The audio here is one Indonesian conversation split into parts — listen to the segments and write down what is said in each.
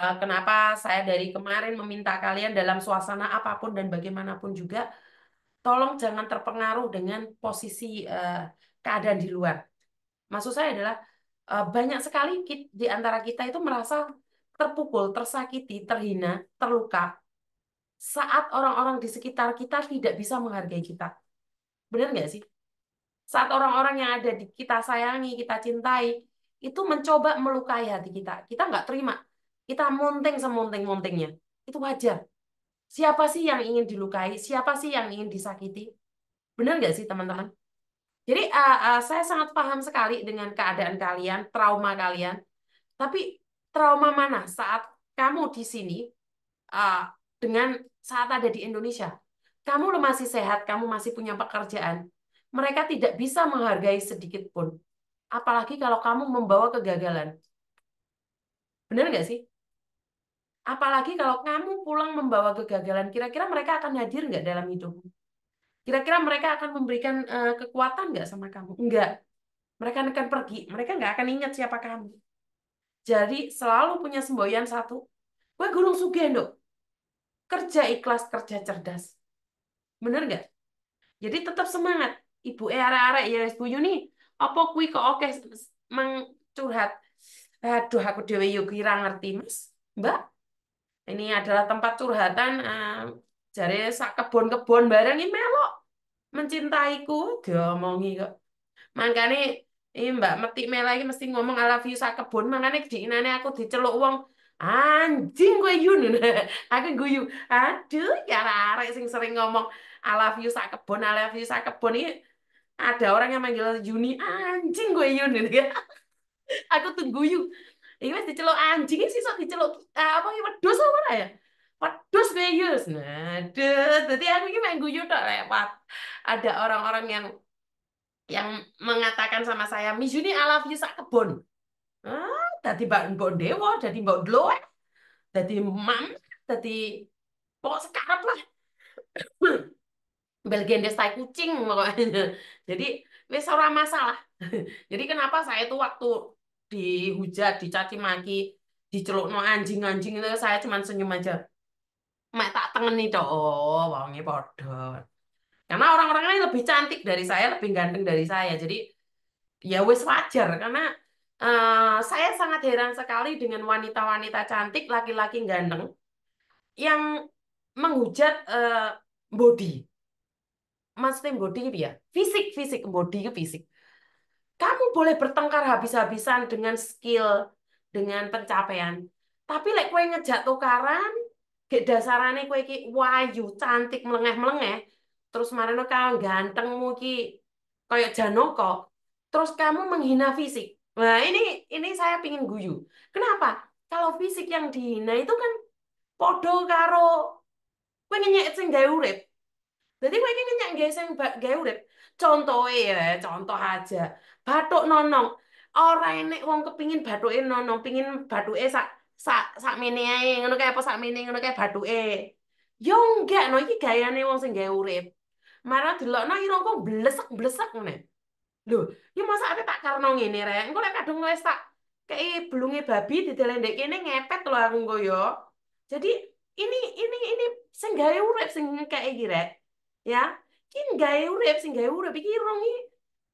Eh, kenapa saya dari kemarin meminta kalian dalam suasana apapun dan bagaimanapun juga, tolong jangan terpengaruh dengan posisi uh, keadaan di luar. Maksud saya adalah uh, banyak sekali di antara kita itu merasa terpukul, tersakiti, terhina, terluka saat orang-orang di sekitar kita tidak bisa menghargai kita. Benar nggak sih? Saat orang-orang yang ada di kita sayangi, kita cintai, itu mencoba melukai hati kita. Kita nggak terima kita munting semunting-muntingnya. Itu wajar. Siapa sih yang ingin dilukai? Siapa sih yang ingin disakiti? Benar nggak sih teman-teman? Jadi uh, uh, saya sangat paham sekali dengan keadaan kalian, trauma kalian. Tapi trauma mana saat kamu di sini uh, dengan saat ada di Indonesia? Kamu masih sehat, kamu masih punya pekerjaan. Mereka tidak bisa menghargai sedikit pun. Apalagi kalau kamu membawa kegagalan. Benar nggak sih? Apalagi kalau kamu pulang membawa kegagalan, kira-kira mereka akan hadir nggak dalam hidupmu? Kira-kira mereka akan memberikan uh, kekuatan nggak sama kamu? Nggak, Mereka akan pergi, mereka nggak akan ingat siapa kamu. Jadi selalu punya semboyan satu. Gue gulung sugendo. Kerja ikhlas, kerja cerdas. Bener nggak? Jadi tetap semangat. Ibu eh arah-arah, ya Bu Yuni, apa kui kok oke mengcurhat. Aduh aku dewe yuk, kira ngerti Mas. Mbak, ini adalah tempat curhatan uh, jare sak kebon-kebon bareng ini melok mencintaiku diomongi kok. Mangkane ini Mbak Metik Mela iki mesti ngomong I love you sak kebon mangkane diinane aku diceluk wong anjing gue Yun aku guyu aduh ya arek sing sering ngomong I love you sak kebon I love you sak kebon ini ada orang yang manggil Yuni anjing gue Yun aku tuh guyu iki wis diceluk anjing sih sok diceluk eh, apa ki wedhus apa ora ya? Wedhus weyus. Iya nah, dadi aku iki mek guyu tok lewat. Ada orang-orang yang yang mengatakan sama saya, Mizuni I love you sak kebon. Ah, dadi mbak mbok dewa, dadi mbok dloek, dadi mam, dadi pokok sekarat lah. Belgendes tai kucing pokoknya. Jadi wis ora masalah. Jadi kenapa saya tuh waktu dihujat, dicaci maki, diceluk no anjing-anjing itu saya cuma senyum aja. Mak tak nih toh, oh, wangi padha. Karena orang-orang ini lebih cantik dari saya, lebih ganteng dari saya. Jadi ya wes wajar karena uh, saya sangat heran sekali dengan wanita-wanita cantik, laki-laki ganteng yang menghujat uh, body. Maksudnya body ya? Fisik, fisik, body ke fisik kamu boleh bertengkar habis-habisan dengan skill, dengan pencapaian. Tapi like, kue ngejak tukaran, gak dasarane kue ki wayu cantik melengeh-melengeh, terus marino kau ganteng muki kayak Janoko, terus kamu menghina fisik. Nah, ini ini saya pingin guyu. Kenapa? Kalau fisik yang dihina itu kan podo karo pengen nyek sing urip. Jadi kowe iki nyenyak nggae sing gawe urip. Contohe ya, contoh aja. Batuk nonong. Ora enek wong kepingin bathuke nonong, pingin bathuke sak sak sak mene ae ngono kae apa sak mene ngono kae bathuke. Yo enggak no iki gayane wong sing gawe urip. Marah delokno irungku blesek-blesek ngene. Lho, ya masa ape tak karno ngene rek. Engko lek kadung wis tak kayak belunge babi didelendek kene ngepet loh aku engko yo. Jadi ini ini ini sing gawe urip sing kayak gini rek ya ki gaya urip sing gaya urip iki rong iki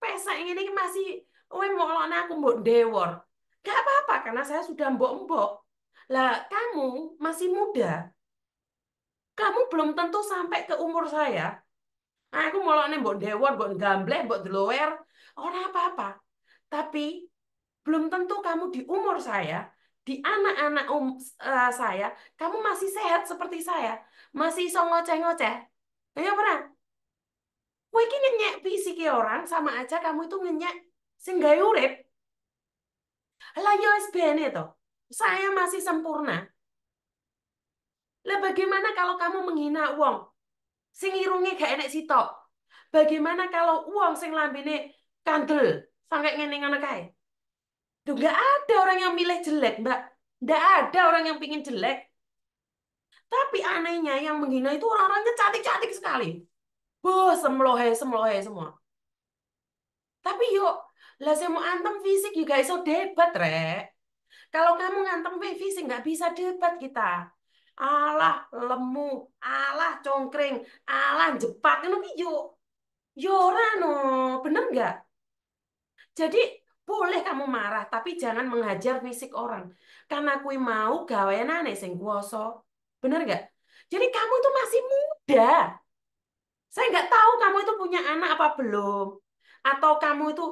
pesek ngene iki masih kowe molone aku mbok dewor gak apa-apa karena saya sudah mbok-mbok lah kamu masih muda kamu belum tentu sampai ke umur saya nah, aku molone mbok dewor mbok gamble, mbok delower ora apa-apa tapi belum tentu kamu di umur saya di anak-anak um, uh, saya kamu masih sehat seperti saya masih songo ceng ngoceh Kayaknya pernah. Kowe iki ngenyek pisike orang sama aja kamu itu ngenyek sing gawe urip. Lah yo sbn itu, Saya masih sempurna. Lah bagaimana kalau kamu menghina wong sing irunge gak enek sitok? Bagaimana kalau uang sing lambene kandel sampai ngene-ngene kae? Tuh gak ada orang yang milih jelek, Mbak. Gak ada orang yang pingin jelek. Tapi anehnya yang menghina itu orang-orangnya cantik-cantik sekali. Boh, semlohe, semlohe semua. Tapi yuk, lah saya mau antem fisik juga iso debat, rek. Kalau kamu ngantem fisik nggak bisa debat kita. alah lemu, alah congkring, alah jepat, kan yuk. Yorano, bener nggak? Jadi boleh kamu marah, tapi jangan menghajar fisik orang. Karena kui mau gawean nane sing kuoso. Benar nggak? Jadi kamu itu masih muda. Saya nggak tahu kamu itu punya anak apa belum. Atau kamu itu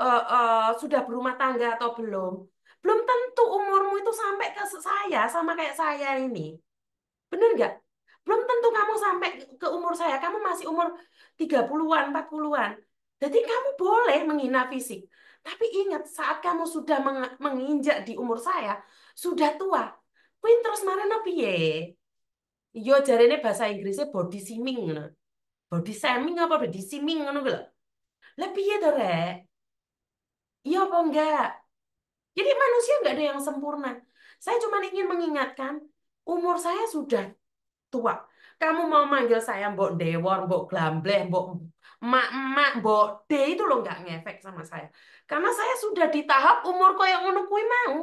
uh, uh, sudah berumah tangga atau belum. Belum tentu umurmu itu sampai ke saya, sama kayak saya ini. Benar nggak? Belum tentu kamu sampai ke umur saya. Kamu masih umur 30-an, 40-an. Jadi kamu boleh menghina fisik. Tapi ingat, saat kamu sudah menginjak di umur saya, sudah tua, Kuwi terus marane piye? Ya? Yo jarene bahasa Inggrisnya body shaming ngono. Body shaming apa body shaming ngono kuwi lho. Lah piye to, Rek? Iya apa enggak? Jadi manusia enggak ada yang sempurna. Saya cuma ingin mengingatkan, umur saya sudah tua. Kamu mau manggil saya Mbok Dewor, Mbok Glambleh, Mbok Mak-mak, Mbok De itu lo nggak ngefek sama saya. Karena saya sudah di tahap umur kau yang ngono mau.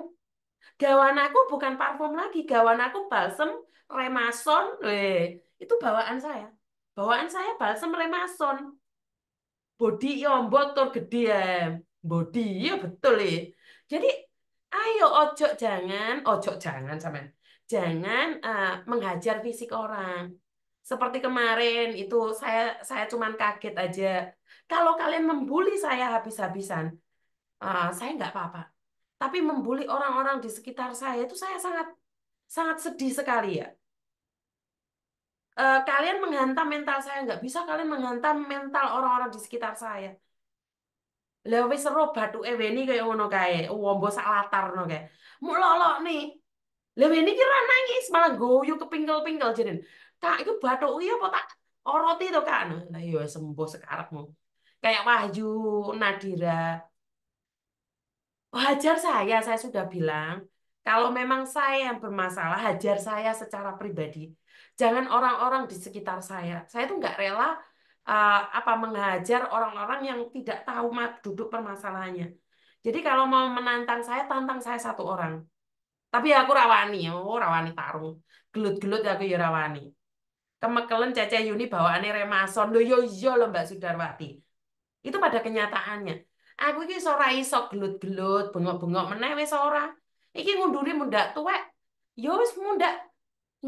Gawan aku bukan parfum lagi, gawan aku balsem remason. Eh, itu bawaan saya. Bawaan saya balsem remason. body yo ya botor gede ya. body yo ya betul ya. Jadi ayo ojo jangan, ojo jangan sama jangan uh, menghajar fisik orang. Seperti kemarin itu saya saya cuman kaget aja. Kalau kalian membuli saya habis-habisan, uh, saya nggak apa-apa tapi membuli orang-orang di sekitar saya itu saya sangat sangat sedih sekali ya. E, kalian menghantam mental saya nggak bisa kalian menghantam mental orang-orang di sekitar saya. Lah wis seru batu eweni kayak ngono kae, wombo oh, sak latar ngono kae. lolok nih. Lah ini kira nangis malah goyu kepinggal-pinggal jadi. Kak itu batu iya apa tak oroti to kan. Lah iya sembuh mau Kayak Wahyu, Nadira, Hajar saya, saya sudah bilang, kalau memang saya yang bermasalah, hajar saya secara pribadi. Jangan orang-orang di sekitar saya. Saya itu nggak rela uh, apa menghajar orang-orang yang tidak tahu duduk permasalahannya. Jadi kalau mau menantang saya, tantang saya satu orang. Tapi aku rawani, oh rawani tarung. Gelut-gelut aku ya rawani. Kemekelen Cece Yuni bawaannya remason. Loh yo yo lo Mbak Sudarwati. Itu pada kenyataannya Aku iki ora iso gelut-gelut, bengok-bengok meneh wis ora. Iki ngundure muda tuwek. Ya wis mundak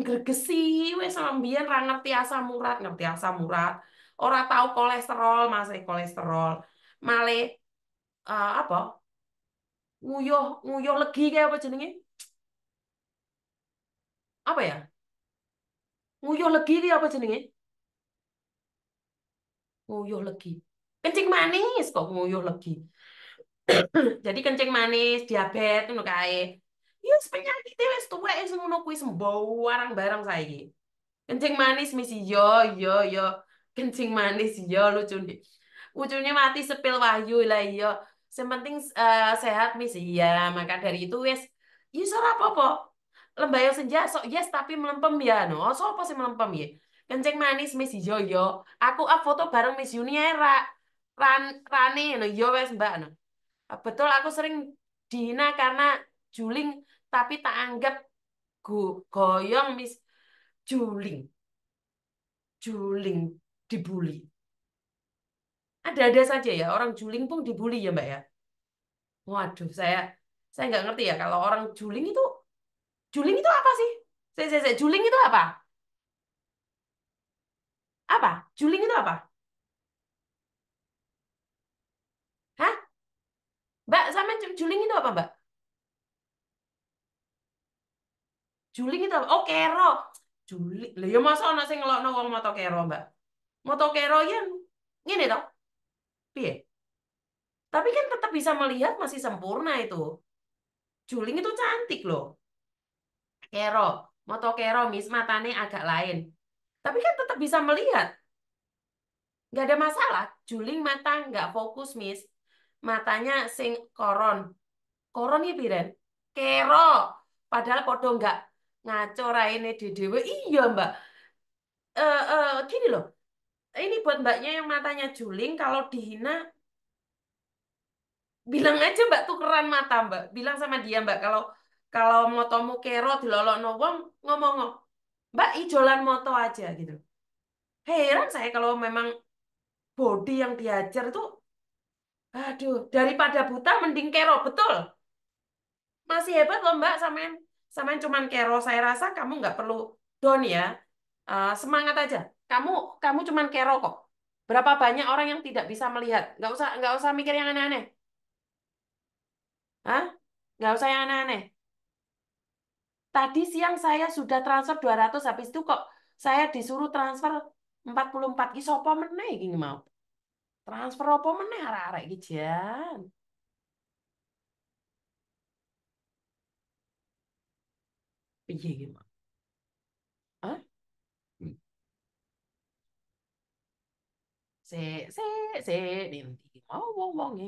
gregesi wis mbiyen ra ngerti asam urat, ngerti asam urat. Ora tahu kolesterol, masih kolesterol. Male uh, apa? Nguyuh, nguyuh legi kayak apa jenenge? Apa ya? Nguyuh legi iki apa jenenge? Nguyuh legi kencing manis kok nguyuh lagi jadi kencing manis diabetes ngono kae ya penyakit wis tuwek wis ngono kuwi sembarang barang saiki kencing manis misi yo yo yo kencing manis yo lucu nih ujungnya mati sepil wahyu lah yo yang uh, sehat misi ya maka dari itu wis ya ora apa-apa lembayo senja sok yes tapi melempem ya no so apa sih melempem ya kencing manis misi yo yo aku up foto bareng misi Yuni era ran, rani no yo iya wes mbak no. Ah, betul aku sering dihina karena juling tapi tak anggap go, goyong mis juling. Juling dibully. Ada-ada saja ya orang juling pun dibully ya mbak ya. Waduh saya saya nggak ngerti ya kalau orang juling itu juling itu apa sih? Saya, saya, saya juling itu apa? Apa? Juling itu apa? sama juling itu apa, Mbak? Juling itu apa? Oh, kero. Juling. Lah ya masa anak sing ngelokno wong moto kero, Mbak? Moto kero ya ngene toh. Piye? Tapi kan tetap bisa melihat masih sempurna itu. Juling itu cantik loh. Kero, moto kero mis matane agak lain. Tapi kan tetap bisa melihat. Nggak ada masalah, juling mata nggak fokus, Miss matanya sing koron. Koron ya piren? Kero. Padahal padha enggak ngaco raine dewe. Iya, Mbak. Eh uh, uh, gini loh. Ini buat mbaknya yang matanya juling kalau dihina bilang aja Mbak keran mata, Mbak. Bilang sama dia, Mbak, kalau kalau motomu kero lolo wong ngomong, -ngomong. Mbak ijolan moto aja gitu. Heran saya kalau memang body yang diajar tuh Aduh, daripada buta mending kero, betul? Masih hebat loh Mbak, samain samain cuman kero. Saya rasa kamu nggak perlu down ya. Uh, semangat aja. Kamu kamu cuman kero kok. Berapa banyak orang yang tidak bisa melihat? Nggak usah nggak usah mikir yang aneh-aneh. Hah? Nggak usah yang aneh-aneh. Tadi siang saya sudah transfer 200 habis itu kok saya disuruh transfer 44 Ini sopa meneh ini mau. Transfer apa meneh arek-arek iki jan? Piye iki, Mak? Hmm. se se se sik, nanti mau wong-wonge.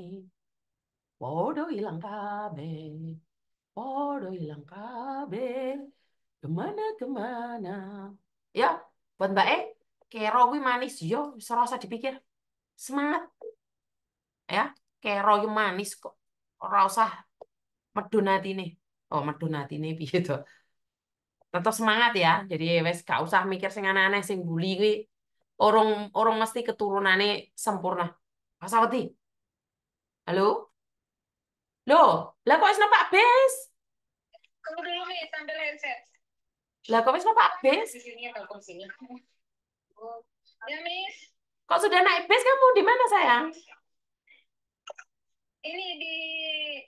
Podo ilang kabe Podo ilang kabe Kemana kemana? Ya, buat Mbak E, kerowi manis yo, ya. serasa dipikir semangat ya kayak roy manis kok orang usah medun nih oh medun nih nih tetap semangat ya jadi wes gak usah mikir sing aneh-aneh sing bully gue orang orang mesti keturunannya sempurna Pasawati halo lo lah kok esnya nampak bes kamu dulu nih sambil headset lah kok esnya nampak bes di sini aku sini oh, ya miss Kok sudah naik bis kamu di mana sayang? Ini di